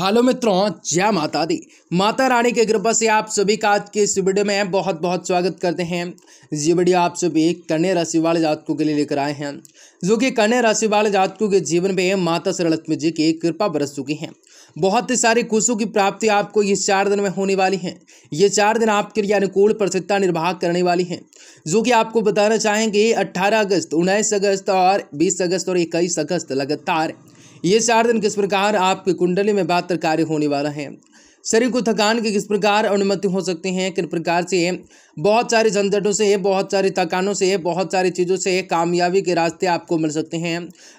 hello मित्रों जय माता दी माता रानी के कृपा से आप सभी का आज के इस वीडियो में बहुत बहुत स्वागत करते हैं ये वीडियो आप सभी कन्या राशि वाले जातकों के लिए लेकर आए हैं जो कि कन्या राशि वाले जातकों के जीवन में माता लक्ष्मी जी की कृपा बरस चुकी हैं बहुत ही सारी खुशों की प्राप्ति आपको ये चार दिन में होने वाली है ये चार दिन आपके लिए अनुकूल प्रसिद्धता निर्वाह करने वाली है जो कि आपको बताना चाहेंगे अट्ठारह अगस्त उन्नीस अगस्त और बीस अगस्त और इक्कीस अगस्त लगातार ये चार दिन किस प्रकार आपके कुंडली में बातर कार्य होने वाला है शरीर को थकान के किस प्रकार अनुमति हो सकते हैं किस प्रकार से बहुत सारी झंझटों से है बहुत सारी थकानों से है बहुत सारी चीज़ों से कामयाबी के रास्ते आपको मिल सकते हैं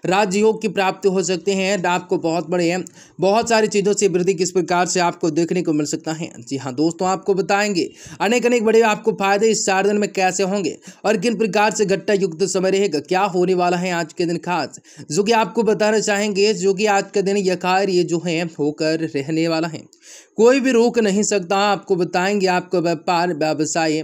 राजयोग की प्राप्ति हो सकते हैं आपको बहुत बड़े हैं बहुत सारी चीज़ों से वृद्धि किस प्रकार से आपको देखने को मिल सकता है जी हाँ दोस्तों आपको बताएंगे अनेक अनेक बड़े आपको फायदे इस चार दिन में कैसे होंगे और किन प्रकार से घट्टा युक्त समय रहेगा क्या होने वाला है आज के दिन खास जो कि आपको बताना चाहेंगे जो कि आज का दिन यकार ये जो है होकर रहने वाला है कोई भी रोक नहीं सकता आपको बताएंगे आपका व्यापार व्यवसाय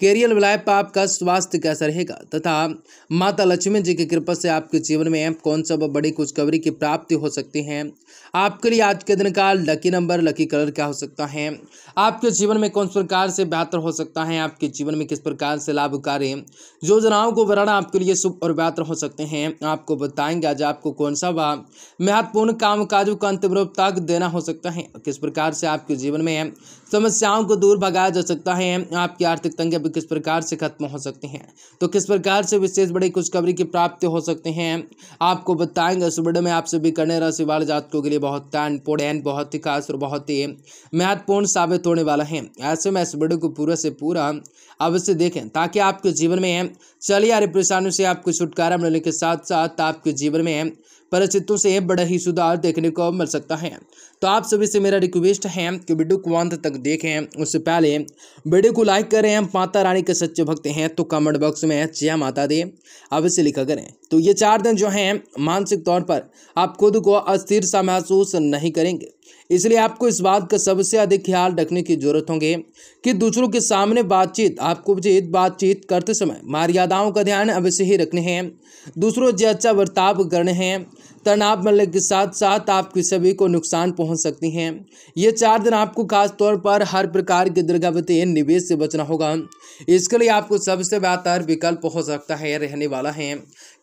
कैरियर लाइफ पर आपका स्वास्थ्य कैसा रहेगा तथा माता लक्ष्मी जी की कृपा से आपके जीवन में कौन सा बड़ी खुशखबरी की प्राप्ति हो सकती है आपके लिए आज के दिन का लकी नंबर लकी कलर क्या हो सकता है आपके जीवन में कौन प्रकार से बेहतर हो सकता है आपके जीवन में किस प्रकार से लाभकारी योजनाओं को बनाना आपके लिए शुभ और बेहतर हो सकते हैं आपको बताएंगे आज आपको कौन सा व महत्वपूर्ण काम काजों का अंतिम रूप तक देना हो सकता है किस प्रकार से आपके जीवन में समस्याओं को दूर भगाया जा सकता है आपकी आर्थिक तंगे भी किस प्रकार से खत्म हो सकते हैं तो किस प्रकार से विशेष बड़ी खुशखबरी की प्राप्ति हो सकते हैं आपको बताएंगे इस वीडियो में आप सभी कन्या राशि वाले जातकों के लिए बहुत इंपोर्टेंट बहुत ही खास और बहुत ही महत्वपूर्ण साबित होने वाला है ऐसे में इस वीडियो को पूरा से पूरा अवश्य देखें ताकि आपके जीवन में चलिए आ रही परेशानियों से आपको छुटकारा मिलने के साथ साथ आपके जीवन में परिस्थितियों से बड़ा ही सुधार देखने को मिल सकता है तो आप सभी से मेरा रिक्वेस्ट है कि वीडियो को अंत तक देखें उससे पहले वीडियो को लाइक करें माता रानी के सच्चे भक्त हैं तो कमेंट बॉक्स में जय माता दे अवश्य लिखा करें तो ये चार दिन जो हैं मानसिक तौर पर आप खुद को अस्थिर सा महसूस नहीं करेंगे इसलिए आपको इस बात का सबसे अधिक ख्याल रखने की जरूरत होंगे कि दूसरों के सामने बातचीत आपको उचित बातचीत करते समय मर्यादाओं का ध्यान अवश्य ही रखने हैं दूसरों से अच्छा बर्ताव करने हैं तनाव मिलने के साथ साथ आपकी सभी को नुकसान पहुंच सकती हैं ये चार दिन आपको खास तौर पर हर प्रकार के दीर्घावती निवेश से बचना होगा इसके लिए आपको सबसे बेहतर विकल्प हो सकता है रहने वाला है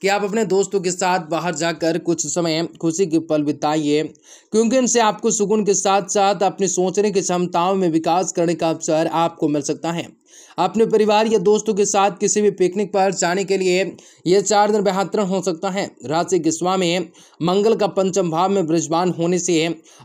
कि आप अपने दोस्तों के साथ बाहर जाकर कुछ समय खुशी के पल बिताइए क्योंकि इनसे आपको सुकून के साथ साथ अपनी सोचने की क्षमताओं में विकास करने का अवसर आपको मिल सकता है अपने परिवार या दोस्तों के साथ किसी भी पिकनिक पर जाने के लिए यह चार दिन बेहतर हो सकता है राशि के स्वामी मंगल का पंचम भाव में ब्रजवान होने से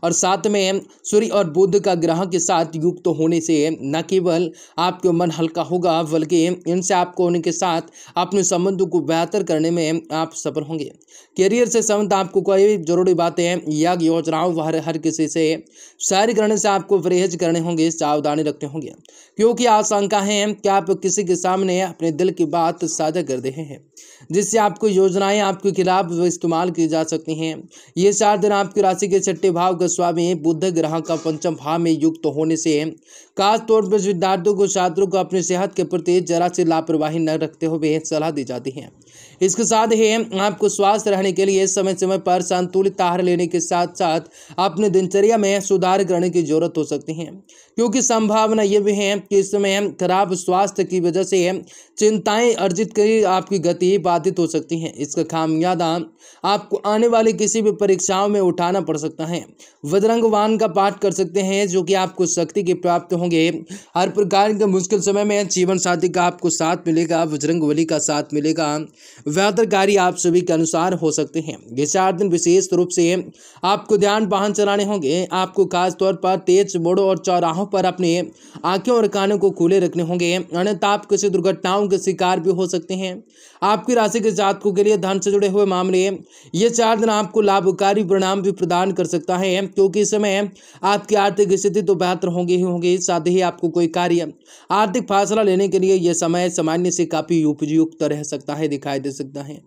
और साथ में सूर्य और बुद्ध का ग्रह के साथ युक्त तो होने से न केवल आपके मन हल्का होगा बल्कि इनसे आपको उनके साथ अपने संबंधों को बेहतर करने में आप सफल होंगे करियर से संबंध आपको कोई जरूरी बातें या योजनाओं वह हर किसी से शायरी करने से आपको परहेज करने होंगे सावधानी रखते होंगे क्योंकि आशंका चाहे कि आप किसी के सामने अपने दिल की बात साझा कर रहे हैं जिससे आपको योजनाएं आपके खिलाफ इस्तेमाल की जा सकती हैं ये चार दिन आपकी राशि के छठे भाव का स्वामी बुद्ध ग्रह का पंचम भाव में युक्त तो होने से खासतौर पर विद्यार्थियों को छात्रों को अपनी सेहत के प्रति जरा सी लापरवाही न रखते हुए सलाह दी जाती है इसके साथ ही आपको स्वास्थ्य रहने के लिए समय समय पर संतुलित आहार लेने के साथ साथ अपने दिनचर्या में सुधार करने की जरूरत हो सकती है क्योंकि संभावना ये भी है कि इस समय खराब स्वास्थ्य की वजह से चिंताएं अर्जित कर आपकी गति बाधित हो सकती है इसका खामियादा आपको आने वाली किसी भी परीक्षाओं में उठाना पड़ सकता है वदरंगवान का पाठ कर सकते हैं जो कि आपको शक्ति के प्राप्त होंगे हर प्रकार के मुश्किल समय में जीवन साथी का आपको साथ मिलेगा बजरंग बली का साथ मिलेगा कार्य आप सभी के अनुसार हो सकते हैं ये चार दिन विशेष रूप से आपको ध्यान वाहन चलाने होंगे आपको खासतौर पर तेज बोर्डों और चौराहों पर अपने आंखें और कानों को खुले रखने होंगे अन्यथा आप किसी दुर्घटनाओं के शिकार भी हो सकते हैं आपकी राशि के जातकों के लिए धन से जुड़े हुए मामले ये चार दिन आपको लाभकारी परिणाम भी प्रदान कर सकता है क्योंकि इस समय आपकी आर्थिक स्थिति तो बेहतर होंगी ही होंगी साथ ही आपको कोई कार्य आर्थिक फैसला लेने के लिए यह समय सामान्य से काफी उपयुक्त रह सकता है दिखाई दे सकता है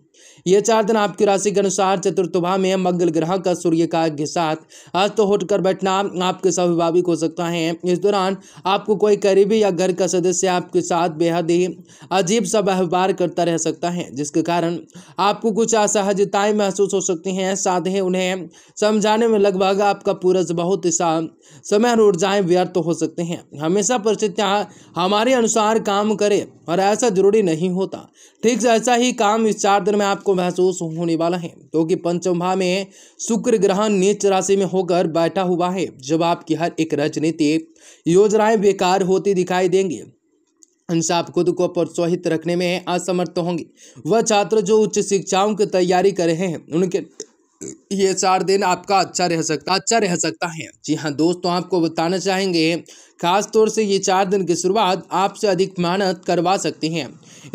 ये चार दिन आपकी राशि के अनुसार चतुर्थभा में मंगल ग्रह का सूर्य का के साथ अस्त तो होटकर बैठना आपके स्वाभाविक हो सकता है इस दौरान आपको कोई करीबी या घर का सदस्य आपके साथ बेहद ही अजीब सा व्यवहार करता रह सकता है जिसके कारण आपको कुछ असहजताएं महसूस हो सकती हैं साथ ही उन्हें समझाने में लगभग आपका पूरा बहुत सा समय और ऊर्जाएं व्यर्थ तो हो सकते हैं हमेशा परिस्थितियाँ हमारे अनुसार काम करें और ऐसा जरूरी नहीं होता ठीक ऐसा ही काम इस चार दिन में आपको महसूस होने वाला है क्योंकि तो पंचम भाव में शुक्र ग्रह नीच राशि में होकर बैठा हुआ है जब आपकी हर एक राजनीति योजनाएं बेकार होती दिखाई देंगे अंश आप खुद को प्रोत्साहित रखने में असमर्थ होंगे वह छात्र जो उच्च शिक्षाओं की तैयारी कर रहे हैं उनके ये चार दिन आपका अच्छा रह सकता अच्छा रह सकता है जी हाँ दोस्तों आपको बताना चाहेंगे खास तौर से ये चार दिन की शुरुआत आपसे अधिक मेहनत करवा सकती हैं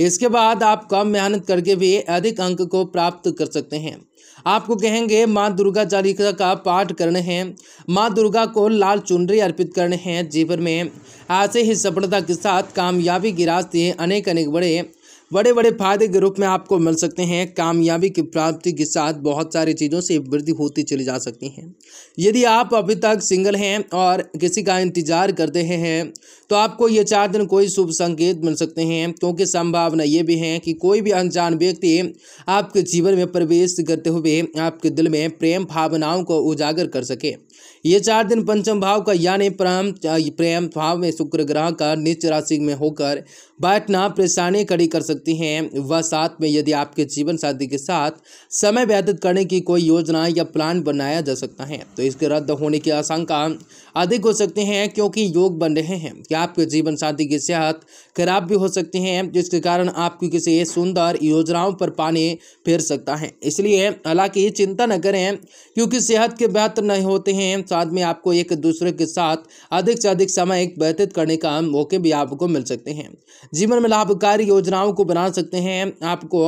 इसके बाद आप कम मेहनत करके भी अधिक अंक को प्राप्त कर सकते हैं आपको कहेंगे माँ दुर्गा चालीसा का पाठ करने हैं माँ दुर्गा को लाल चुनरी अर्पित करने हैं जीवन में ऐसे ही सफलता के साथ कामयाबी की रास्ते अनेक अनेक बड़े बड़े बड़े फायदे के रूप में आपको मिल सकते हैं कामयाबी की प्राप्ति के साथ बहुत सारी चीज़ों से वृद्धि होती चली जा सकती है यदि आप अभी तक सिंगल हैं और किसी का इंतजार करते हैं तो आपको ये चार दिन कोई शुभ संकेत मिल सकते हैं क्योंकि संभावना ये भी है कि कोई भी अनजान व्यक्ति आपके जीवन में प्रवेश करते हुए आपके दिल में प्रेम भावनाओं को उजागर कर सके ये चार दिन पंचम भाव का यानी प्रेम प्रेम भाव में शुक्र ग्रह का नीच राशि में होकर बैठना परेशानी खड़ी कर सकती हैं वह साथ में यदि आपके जीवन साथी के साथ समय व्यतीत करने की कोई योजना या प्लान बनाया जा सकता है तो इसके रद्द होने की आशंका अधिक हो सकते हैं क्योंकि योग बन रहे हैं कि आपके जीवन साथी की सेहत खराब भी हो सकती है जिसके कारण आपकी किसी सुंदर योजनाओं पर पानी फेर सकता है इसलिए हालांकि चिंता न करें क्योंकि सेहत के बेहतर नहीं होते हैं साथ में आपको एक दूसरे के साथ अधिक से अधिक समय व्यतीत करने का मौके भी आपको मिल सकते हैं जीवन में लाभकारी योजनाओं को बना सकते हैं आपको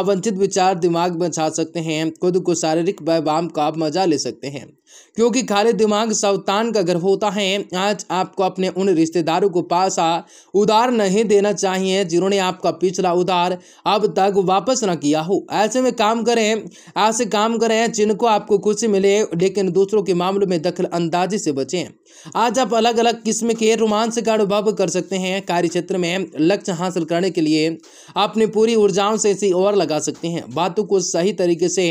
आवंटित विचार दिमाग में छा सकते हैं खुद को शारीरिक व्यायाम का मजा ले सकते हैं क्योंकि खाली दिमाग सवतान का अगर होता है आज आपको अपने उन रिश्तेदारों को पासा उधार नहीं देना चाहिए जिन्होंने आपका पिछला उधार अब तक वापस ना किया हो ऐसे में काम करें ऐसे काम करें जिनको आपको खुशी मिले लेकिन दूसरों के मामलों में दखल अंदाजी से बचें आज आप अलग अलग किस्म के रोमांस का अनुभव कर सकते हैं कार्य क्षेत्र में लक्ष्य हासिल करने के लिए अपनी पूरी ऊर्जाओं से इसी ओर लगा सकते हैं बातों को सही तरीके से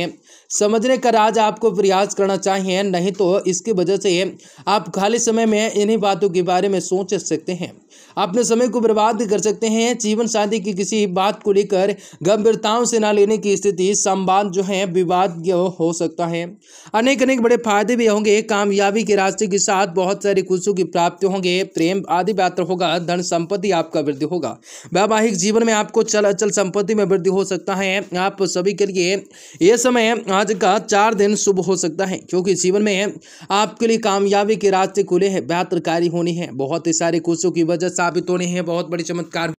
समझने का राज आपको प्रयास करना चाहिए नहीं तो इसकी वजह से आप आप खाली समय में इन्हीं बातों के बारे में सोच सकते हैं अपने समय को बर्बाद कर सकते हैं जीवन साथी की किसी बात को लेकर गंभीरताओं से ना लेने की स्थिति संवाद जो है विवाद हो सकता है अनेक अनेक बड़े फायदे भी होंगे कामयाबी के रास्ते के साथ बहुत सारी खुशियों की प्राप्ति होंगे प्रेम आदि पात्र होगा धन संपत्ति आपका वृद्धि होगा वैवाहिक जीवन में आपको चल अचल संपत्ति में वृद्धि हो सकता है आप सभी के लिए यह समय आज का चार दिन शुभ हो सकता है क्योंकि जीवन में आपके लिए कामयाबी के रास्ते खुले हैं बेहतर कार्य होनी है बहुत ही सारी खुशियों की वजह साबित होने हैं बहुत बड़े चमत्कार